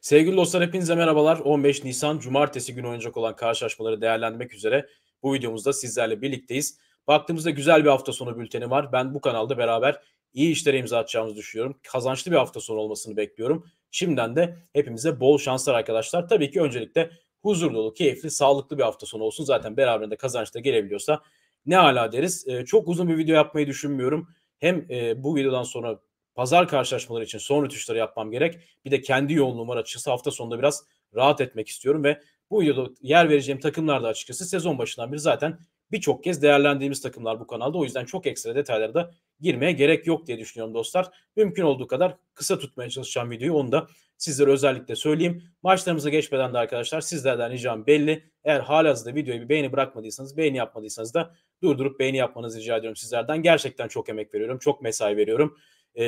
Sevgili dostlar hepinize merhabalar. 15 Nisan Cumartesi günü oynayacak olan karşılaşmaları değerlendirmek üzere bu videomuzda sizlerle birlikteyiz. Baktığımızda güzel bir hafta sonu bülteni var. Ben bu kanalda beraber iyi işlere imza atacağımızı düşünüyorum. Kazançlı bir hafta sonu olmasını bekliyorum. Şimdiden de hepimize bol şanslar arkadaşlar. Tabii ki öncelikle huzur dolu, keyifli, sağlıklı bir hafta sonu olsun. Zaten beraberinde kazançta gelebiliyorsa ne ala deriz. Ee, çok uzun bir video yapmayı düşünmüyorum. Hem e, bu videodan sonra pazar karşılaşmaları için son rötuşları yapmam gerek. Bir de kendi yoğunluğum var açıkçası hafta sonunda biraz rahat etmek istiyorum ve bu videoda yer vereceğim takımlar da açıkçası sezon başından beri zaten birçok kez değerlendiğimiz takımlar bu kanalda. O yüzden çok ekstra detaylara da girmeye gerek yok diye düşünüyorum dostlar. Mümkün olduğu kadar kısa tutmaya çalışacağım videoyu. Onu da sizlere özellikle söyleyeyim. Maçlarımıza geçmeden de arkadaşlar sizlerden ricam belli. Eğer halihazırda videoya bir beğeni bırakmadıysanız, beğeni yapmadıysanız da durdurup beğeni yapmanızı rica ediyorum sizlerden. Gerçekten çok emek veriyorum, çok mesai veriyorum. E,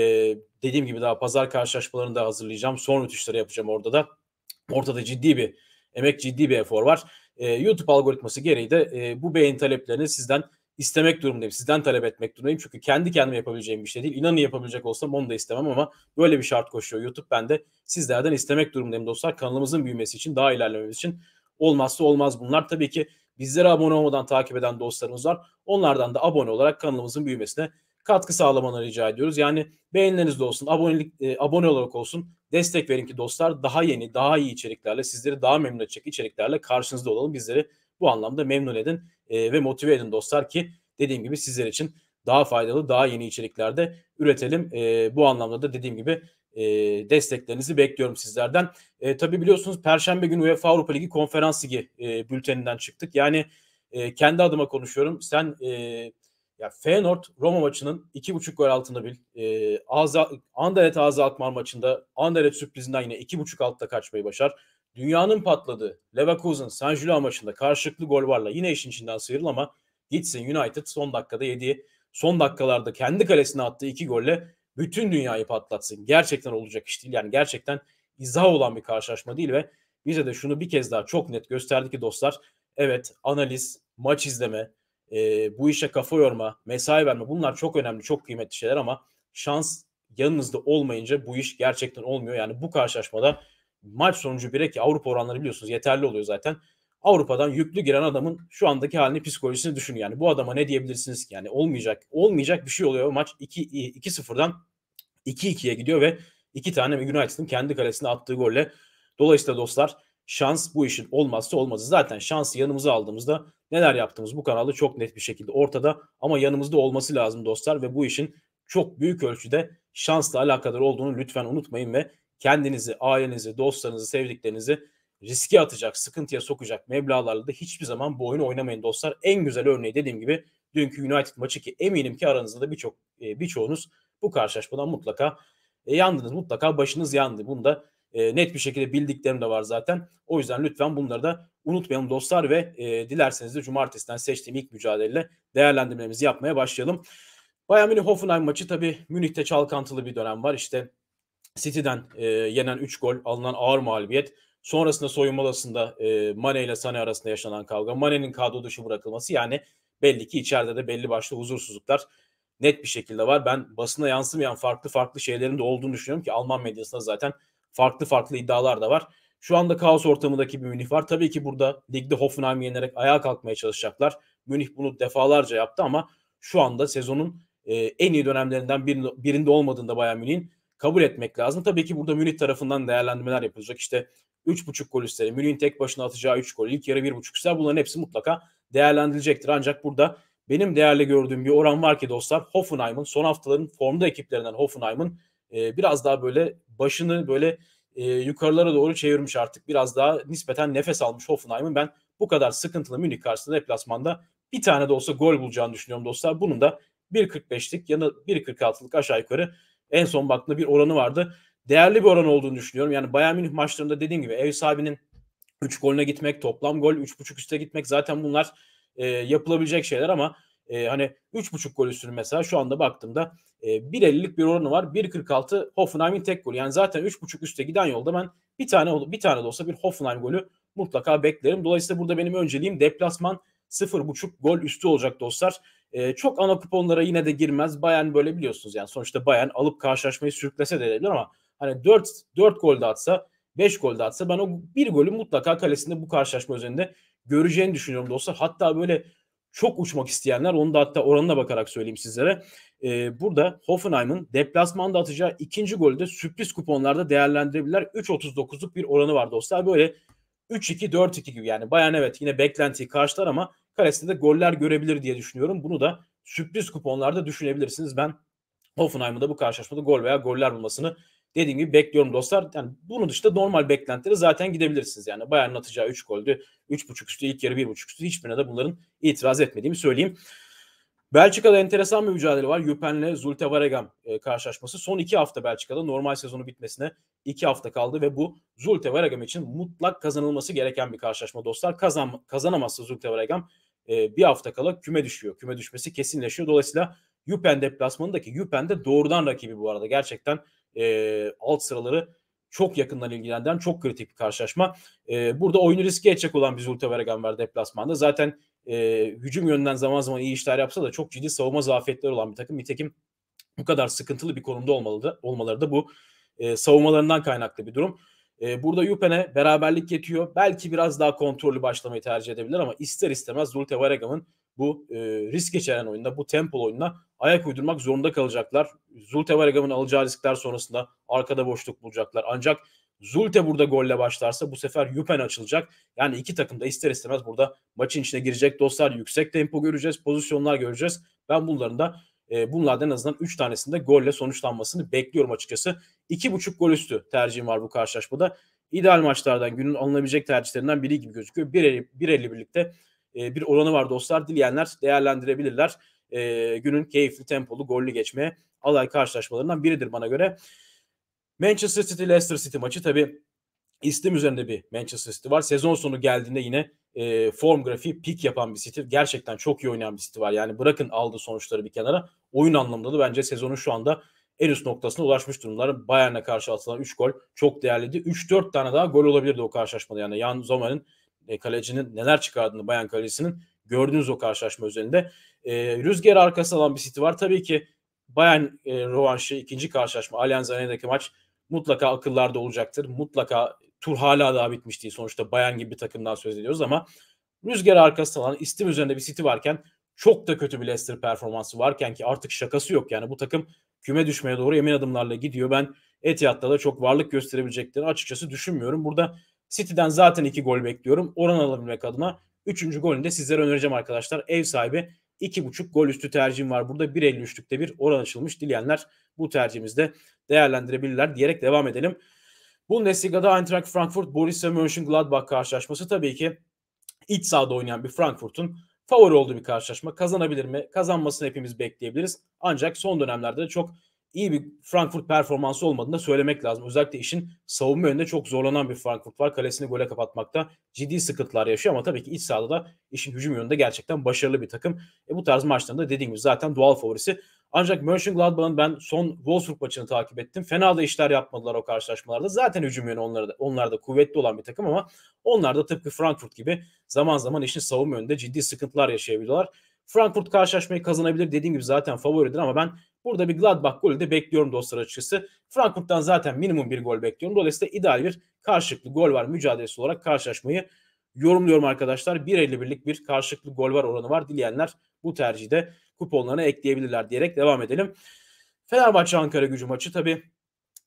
dediğim gibi daha pazar karşılaşmalarını da hazırlayacağım. Son rötuşları yapacağım orada da. Ortada ciddi bir emek, ciddi bir efor var. E, YouTube algoritması gereği de e, bu beğeni taleplerini sizden istemek durumundayım. Sizden talep etmek durumundayım. Çünkü kendi kendime yapabileceğim bir şey değil. İnanın yapabilecek olsam onu da istemem ama böyle bir şart koşuyor YouTube. Ben de sizlerden istemek durumundayım dostlar. Kanalımızın büyümesi için, daha ilerlememiz için olmazsa olmaz bunlar. Tabii ki bizlere abone olmadan takip eden dostlarımız var. Onlardan da abone olarak kanalımızın büyümesine katkı sağlamanı rica ediyoruz. Yani beğenileriniz de olsun, abonelik, e, abone olarak olsun. Destek verin ki dostlar daha yeni, daha iyi içeriklerle, sizleri daha memnun edecek içeriklerle karşınızda olalım. Bizleri bu anlamda memnun edin e, ve motive edin dostlar ki dediğim gibi sizler için daha faydalı, daha yeni içeriklerde üretelim. E, bu anlamda da dediğim gibi e, desteklerinizi bekliyorum sizlerden. E, tabii biliyorsunuz Perşembe günü UEFA Avrupa Ligi Konferans Ligi e, bülteninden çıktık. Yani e, kendi adıma konuşuyorum. Sen e, ya Feyenoord Roma maçının 2.5 gol altında bil. E, Aza, Anderlet Ağzı Alkmaar maçında Anderlet sürprizinden yine 2.5 altta kaçmayı başar. Dünyanın patladığı Leverkusen Saint Julien maçında karşılıklı gol varla yine işin içinden sıyrıl ama gitsin United son dakikada yediği son dakikalarda kendi kalesine attığı iki golle bütün dünyayı patlatsın. Gerçekten olacak iş değil. Yani gerçekten izah olan bir karşılaşma değil ve bize de şunu bir kez daha çok net gösterdi ki dostlar. Evet analiz, maç izleme, e, bu işe kafa yorma, mesai verme bunlar çok önemli, çok kıymetli şeyler ama şans yanınızda olmayınca bu iş gerçekten olmuyor. Yani bu karşılaşmada maç sonucu 1'e ki Avrupa oranları biliyorsunuz yeterli oluyor zaten. Avrupa'dan yüklü giren adamın şu andaki halini, psikolojisini düşünün. Yani bu adama ne diyebilirsiniz ki? Yani olmayacak, olmayacak bir şey oluyor. Maç 2-0'dan 2-2'ye gidiyor ve iki tane United'ın kendi kalesine attığı golle. Dolayısıyla dostlar şans bu işin olmazsa olmazı. Zaten şansı yanımıza aldığımızda neler yaptığımız bu kanalda çok net bir şekilde ortada ama yanımızda olması lazım dostlar ve bu işin çok büyük ölçüde şansla alakadar olduğunu lütfen unutmayın ve kendinizi, ailenizi, dostlarınızı, sevdiklerinizi riske atacak, sıkıntıya sokacak meblalarla da hiçbir zaman bu oyunu oynamayın dostlar. En güzel örneği dediğim gibi dünkü United maçı ki eminim ki aranızda da birçok e, birçoğunuz bu karşılaşmadan mutlaka e, yandınız, mutlaka başınız yandı. Bunu da e, net bir şekilde bildiklerim de var zaten. O yüzden lütfen bunları da unutmayalım dostlar ve e, dilerseniz de cumartesinden seçtiğim ilk mücadeleyle değerlendirmemizi yapmaya başlayalım. Bayern Münih Hoffenheim maçı tabii Münih'te çalkantılı bir dönem var. İşte City'den e, yenen 3 gol, alınan ağır mağlubiyet. Sonrasında soyunma odasında e, Mane ile Sane arasında yaşanan kavga. Mane'nin kadro dışı bırakılması yani belli ki içeride de belli başlı huzursuzluklar net bir şekilde var. Ben basına yansımayan farklı farklı şeylerin de olduğunu düşünüyorum ki Alman medyasında zaten farklı farklı iddialar da var. Şu anda kaos ortamındaki bir Münih var. Tabii ki burada ligde Hoffenheim'i yenerek ayağa kalkmaya çalışacaklar. Münih bunu defalarca yaptı ama şu anda sezonun e, en iyi dönemlerinden birinde, birinde olmadığında Bayern Münih'in kabul etmek lazım. Tabii ki burada Münih tarafından değerlendirmeler yapılacak. İşte 3.5 gol üstleri, Münih'in tek başına atacağı 3 gol, ilk yarı 1.5 üstler bunların hepsi mutlaka değerlendirilecektir. Ancak burada benim değerli gördüğüm bir oran var ki dostlar Hoffenheim'ın son haftaların formda ekiplerinden Hoffenheim'ın e, biraz daha böyle başını böyle e, yukarılara doğru çevirmiş artık. Biraz daha nispeten nefes almış Hoffenheim'ın. Ben bu kadar sıkıntılı Münih karşısında deplasmanda bir tane de olsa gol bulacağını düşünüyorum dostlar. Bunun da 1.45'lik ya da 1.46'lık aşağı yukarı en son baktığında bir oranı vardı. Değerli bir oran olduğunu düşünüyorum. Yani Bayern Münih maçlarında dediğim gibi ev sahibinin 3 golüne gitmek, toplam gol 3.5 üste gitmek zaten bunlar e, yapılabilecek şeyler ama e, hani 3.5 gol üstünün mesela şu anda baktığımda e, 1.50'lik bir oranı var. 1.46 Hoffenheim'in tek golü. Yani zaten 3.5 üste giden yolda ben bir tane bir tane de olsa bir Hoffenheim golü mutlaka beklerim. Dolayısıyla burada benim önceliğim deplasman 0.5 gol üstü olacak dostlar. E, çok ana kuponlara yine de girmez. Bayern böyle biliyorsunuz yani sonuçta Bayern alıp karşılaşmayı sürüklese de edebilir ama hani 4 4 gol de atsa 5 gol de atsa ben o bir golü mutlaka kalesinde bu karşılaşma üzerinde göreceğini düşünüyorum dostlar. Hatta böyle çok uçmak isteyenler onu da hatta oranına bakarak söyleyeyim sizlere. E, burada Hoffenheim'ın deplasmanda atacağı ikinci golü de sürpriz kuponlarda değerlendirebilirler. 3.39'luk bir oranı var dostlar. Böyle 3-2 4-2 gibi yani bayan evet yine beklentiyi karşılar ama kalesinde de goller görebilir diye düşünüyorum. Bunu da sürpriz kuponlarda düşünebilirsiniz. Ben Hoffenheim'ın da bu karşılaşmada gol veya goller bulmasını dediğim gibi bekliyorum dostlar. Yani bunun dışında normal beklentileri zaten gidebilirsiniz. Yani Bayern'in atacağı 3 goldü. 3.5 üstü ilk yarı 1.5 üstü. Hiçbirine de bunların itiraz etmediğimi söyleyeyim. Belçika'da enteresan bir mücadele var. Yüpen'le Zulte Varegem e, karşılaşması. Son iki hafta Belçika'da normal sezonu bitmesine iki hafta kaldı ve bu Zulte Varegem için mutlak kazanılması gereken bir karşılaşma dostlar. Kazan, kazanamazsa Zulte Varegem e, bir hafta kala küme düşüyor. Küme düşmesi kesinleşiyor. Dolayısıyla Yüpen deplasmanındaki Yüpen de doğrudan rakibi bu arada. Gerçekten e, alt sıraları çok yakından ilgilendiren çok kritik bir karşılaşma. E, burada oyunu riske edecek olan biz Zulte Veragan var deplasmanda. Zaten e, hücum yönünden zaman zaman iyi işler yapsa da çok ciddi savunma zafiyetleri olan bir takım. Nitekim bu kadar sıkıntılı bir konumda olmalıdı olmaları da bu e, savunmalarından kaynaklı bir durum. E, burada Yupen'e beraberlik yetiyor. Belki biraz daha kontrollü başlamayı tercih edebilir ama ister istemez Zulte Veragam'ın bu e, risk içeren oyunda, bu tempo oyunda ayak uydurmak zorunda kalacaklar. Zulte Vargam'ın alacağı riskler sonrasında arkada boşluk bulacaklar. Ancak Zulte burada golle başlarsa bu sefer Yupen açılacak. Yani iki takım da ister istemez burada maçın içine girecek dostlar. Yüksek tempo göreceğiz, pozisyonlar göreceğiz. Ben bunların da e, bunlardan en azından 3 tanesinde golle sonuçlanmasını bekliyorum açıkçası. 2.5 gol üstü tercihim var bu karşılaşmada. İdeal maçlardan günün alınabilecek tercihlerinden biri gibi gözüküyor. 1.50 birlikte e, bir oranı var dostlar. Dileyenler değerlendirebilirler. E, günün keyifli tempolu gollü geçme alay karşılaşmalarından biridir bana göre. Manchester City Leicester City maçı tabi istim üzerinde bir Manchester City var. Sezon sonu geldiğinde yine e, form grafiği pik yapan bir City. Gerçekten çok iyi oynayan bir City var. Yani bırakın aldı sonuçları bir kenara. Oyun anlamında da bence sezonun şu anda en üst noktasına ulaşmış durumlar. Bayern'e karşı atılan 3 gol çok değerliydi. 3-4 tane daha gol olabilirdi o karşılaşmada. Yani Jan Zoma'nın e, kalecinin neler çıkardığını Bayan kalecisinin gördüğünüz o karşılaşma üzerinde. E, rüzgar arkası alan bir City var. Tabii ki Bayan e, rovanşı ikinci karşılaşma Allianz Arena'daki maç mutlaka akıllarda olacaktır. Mutlaka tur hala daha bitmiş değil. Sonuçta Bayan gibi bir takımdan söz ediyoruz ama rüzgar arkası alan istim üzerinde bir City varken çok da kötü bir Leicester performansı varken ki artık şakası yok. Yani bu takım küme düşmeye doğru emin adımlarla gidiyor. Ben Etihad'da da çok varlık gösterebileceklerini açıkçası düşünmüyorum. Burada City'den zaten iki gol bekliyorum. Oran alabilmek adına üçüncü golünü de sizlere önereceğim arkadaşlar. Ev sahibi iki buçuk gol üstü tercihim var. Burada 1.53'lükte bir oran açılmış. Dileyenler bu tercihimizde değerlendirebilirler diyerek devam edelim. Bundesliga'da Eintracht Frankfurt, Borussia Mönchengladbach karşılaşması tabii ki iç sahada oynayan bir Frankfurt'un favori olduğu bir karşılaşma. Kazanabilir mi? Kazanmasını hepimiz bekleyebiliriz. Ancak son dönemlerde de çok iyi bir Frankfurt performansı olmadığını da söylemek lazım. Özellikle işin savunma yönünde çok zorlanan bir Frankfurt var. Kalesini gole kapatmakta ciddi sıkıntılar yaşıyor ama tabii ki iç sahada da işin hücum yönünde gerçekten başarılı bir takım. E, bu tarz maçlarında dediğim gibi zaten doğal favorisi. Ancak Mönchengladbach'ın ben son Wolfsburg maçını takip ettim. Fena da işler yapmadılar o karşılaşmalarda. Zaten hücum yönü onlarda, onlarda kuvvetli olan bir takım ama onlar da tıpkı Frankfurt gibi zaman zaman işin savunma yönünde ciddi sıkıntılar yaşayabiliyorlar. Frankfurt karşılaşmayı kazanabilir. Dediğim gibi zaten favoridir ama ben Burada bir Gladbach golü de bekliyorum dostlar açıkçası. Frankfurt'tan zaten minimum bir gol bekliyorum. Dolayısıyla ideal bir karşılıklı gol var mücadelesi olarak karşılaşmayı yorumluyorum arkadaşlar. 1.51'lik bir karşılıklı gol var oranı var. Dileyenler bu tercihi de kuponlarına ekleyebilirler diyerek devam edelim. Fenerbahçe Ankara gücü maçı tabi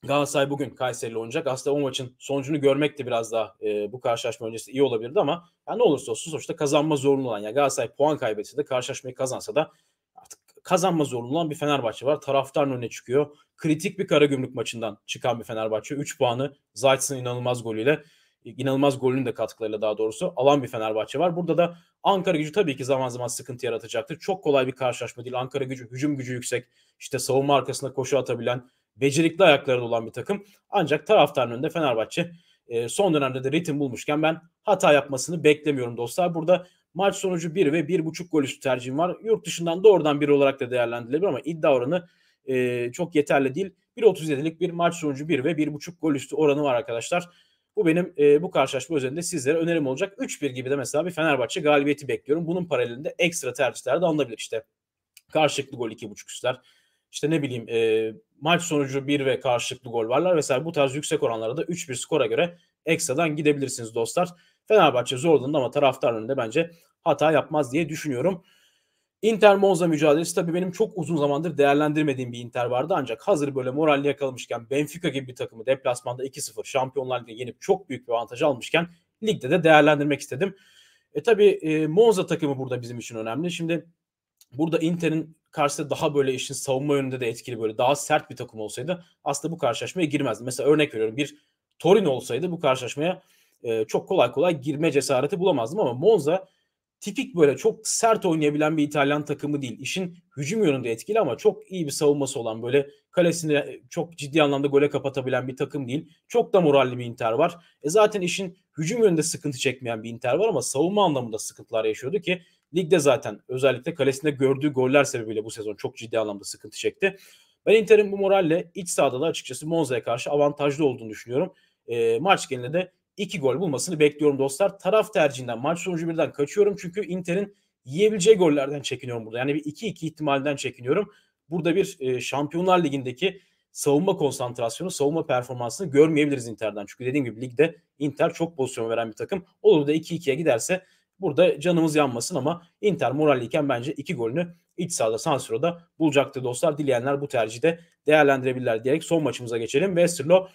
Galatasaray bugün Kayseri'yle oynayacak. Aslında o maçın sonucunu görmek de biraz daha e, bu karşılaşma öncesi iyi olabilirdi ama yani ne olursa olsun sonuçta kazanma zorunlu olan. Yani Galatasaray puan kaybetse de karşılaşmayı kazansa da kazanma zorunlu olan bir Fenerbahçe var. Taraftarın önüne çıkıyor. Kritik bir Kara Karagümrük maçından çıkan bir Fenerbahçe. 3 puanı Zayt'sın inanılmaz golüyle inanılmaz golünün de katkılarıyla daha doğrusu alan bir Fenerbahçe var. Burada da Ankara gücü tabii ki zaman zaman sıkıntı yaratacaktır. Çok kolay bir karşılaşma değil. Ankara gücü hücum gücü yüksek. İşte savunma arkasında koşu atabilen, becerikli ayakları olan bir takım. Ancak taraftarın önünde Fenerbahçe e, son dönemde de ritim bulmuşken ben hata yapmasını beklemiyorum dostlar. Burada Maç sonucu 1 ve 1.5 gol üstü tercihim var. Yurt dışından doğrudan bir olarak da değerlendirilebilir ama iddia oranı e, çok yeterli değil. 1.37'lik bir maç sonucu 1 ve 1.5 gol üstü oranı var arkadaşlar. Bu benim e, bu karşılaşma özelinde sizlere önerim olacak. 3-1 gibi de mesela bir Fenerbahçe galibiyeti bekliyorum. Bunun paralelinde ekstra tercihler de alınabilir işte. Karşılıklı gol 2.5 üstler. İşte ne bileyim e, maç sonucu 1 ve karşılıklı gol varlar. Mesela bu tarz yüksek oranlarda 3-1 skora göre ekstradan gidebilirsiniz dostlar. Fenerbahçe zorlandı ama taraftarların da bence hata yapmaz diye düşünüyorum. Inter Monza mücadelesi tabii benim çok uzun zamandır değerlendirmediğim bir Inter vardı ancak hazır böyle moralli yakalamışken Benfica gibi bir takımı deplasmanda 2-0 Şampiyonlar Ligi'ne yenip çok büyük bir avantaj almışken ligde de değerlendirmek istedim. E tabii e, Monza takımı burada bizim için önemli. Şimdi burada Inter'in karşısında daha böyle işin savunma yönünde de etkili böyle daha sert bir takım olsaydı aslında bu karşılaşmaya girmezdi. Mesela örnek veriyorum bir Torino olsaydı bu karşılaşmaya ee, çok kolay kolay girme cesareti bulamazdım ama Monza tipik böyle çok sert oynayabilen bir İtalyan takımı değil. İşin hücum yönünde etkili ama çok iyi bir savunması olan böyle kalesini çok ciddi anlamda gole kapatabilen bir takım değil. Çok da moralli bir Inter var. E zaten işin hücum yönünde sıkıntı çekmeyen bir Inter var ama savunma anlamında sıkıntılar yaşıyordu ki ligde zaten özellikle kalesinde gördüğü goller sebebiyle bu sezon çok ciddi anlamda sıkıntı çekti. Ben Inter'in bu moralle iç sahada da açıkçası Monza'ya karşı avantajlı olduğunu düşünüyorum. E, maç genelinde de 2 gol bulmasını bekliyorum dostlar. Taraf tercihinden maç sonucu birden kaçıyorum. Çünkü Inter'in yiyebileceği gollerden çekiniyorum burada. Yani bir 2-2 ihtimalinden çekiniyorum. Burada bir e, Şampiyonlar Ligi'ndeki savunma konsantrasyonu, savunma performansını görmeyebiliriz Inter'den. Çünkü dediğim gibi ligde Inter çok pozisyon veren bir takım. Olur da 2-2'ye giderse burada canımız yanmasın ama Inter moralliyken bence 2 golünü iç sahada Sansiro'da bulacaktı dostlar. Dileyenler bu tercihde değerlendirebilirler diyerek son maçımıza geçelim. Westerlo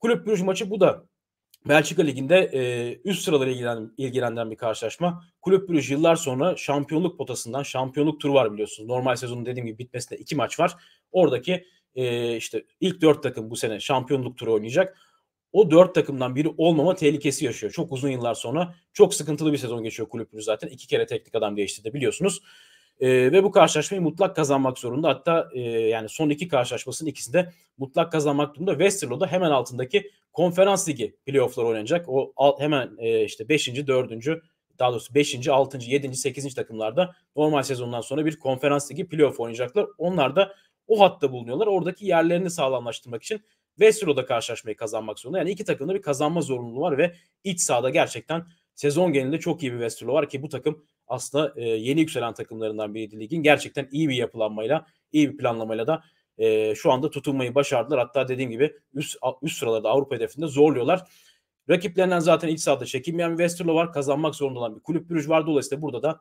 Kulüp Brüj maçı bu da Belçika Ligi'nde e, üst sıraları ilgilen, ilgilendiren bir karşılaşma. Kulüp Brüj yıllar sonra şampiyonluk potasından şampiyonluk turu var biliyorsunuz. Normal sezonun dediğim gibi bitmesine iki maç var. Oradaki e, işte ilk dört takım bu sene şampiyonluk turu oynayacak. O dört takımdan biri olmama tehlikesi yaşıyor. Çok uzun yıllar sonra çok sıkıntılı bir sezon geçiyor kulüp Brüj zaten. iki kere teknik adam değiştirdi biliyorsunuz. E, ve bu karşılaşmayı mutlak kazanmak zorunda. Hatta e, yani son iki karşılaşmasının ikisinde mutlak kazanmak durumunda. Westerlo'da hemen altındaki konferans ligi playoff'lar oynanacak. O alt, hemen e, işte 5. 4. daha doğrusu 5. 6. 7. 8. takımlarda normal sezondan sonra bir konferans ligi playoff oynayacaklar. Onlar da o hatta bulunuyorlar. Oradaki yerlerini sağlamlaştırmak için Westerlo'da karşılaşmayı kazanmak zorunda. Yani iki takımda bir kazanma zorunluluğu var ve iç sahada gerçekten sezon genelinde çok iyi bir Westerlo var ki bu takım aslında e, yeni yükselen takımlarından biriydi ligin. Gerçekten iyi bir yapılanmayla, iyi bir planlamayla da e, şu anda tutunmayı başardılar. Hatta dediğim gibi üst, üst sıralarda Avrupa hedefinde zorluyorlar. Rakiplerinden zaten iç sahada çekinmeyen bir Westerlo var. Kazanmak zorunda olan bir kulüp Brüj var. Dolayısıyla burada da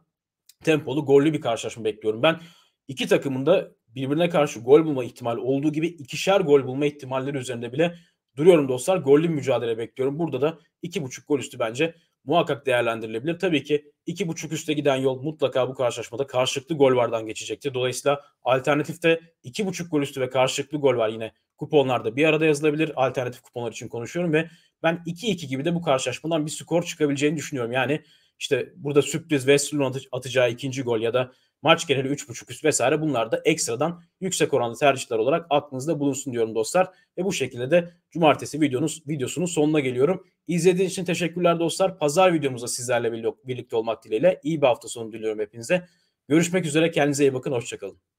tempolu, gollü bir karşılaşma bekliyorum. Ben iki takımın da birbirine karşı gol bulma ihtimali olduğu gibi ikişer gol bulma ihtimalleri üzerinde bile duruyorum dostlar. Gollü mücadele bekliyorum. Burada da iki buçuk gol üstü bence muhakkak değerlendirilebilir. Tabii ki iki buçuk üste giden yol mutlaka bu karşılaşmada karşılıklı gol vardan geçecekti. Dolayısıyla alternatifte iki buçuk gol üstü ve karşılıklı gol var yine kuponlarda bir arada yazılabilir. Alternatif kuponlar için konuşuyorum ve ben 2-2 gibi de bu karşılaşmadan bir skor çıkabileceğini düşünüyorum. Yani işte burada sürpriz West Lun'un atacağı ikinci gol ya da maç geneli 3.5 üst vesaire bunlar da ekstradan yüksek oranlı tercihler olarak aklınızda bulunsun diyorum dostlar. Ve bu şekilde de cumartesi videonuz videosunun sonuna geliyorum. İzlediğiniz için teşekkürler dostlar. Pazar videomuzda sizlerle birlikte olmak dileğiyle iyi bir hafta sonu diliyorum hepinize. Görüşmek üzere kendinize iyi bakın hoşçakalın.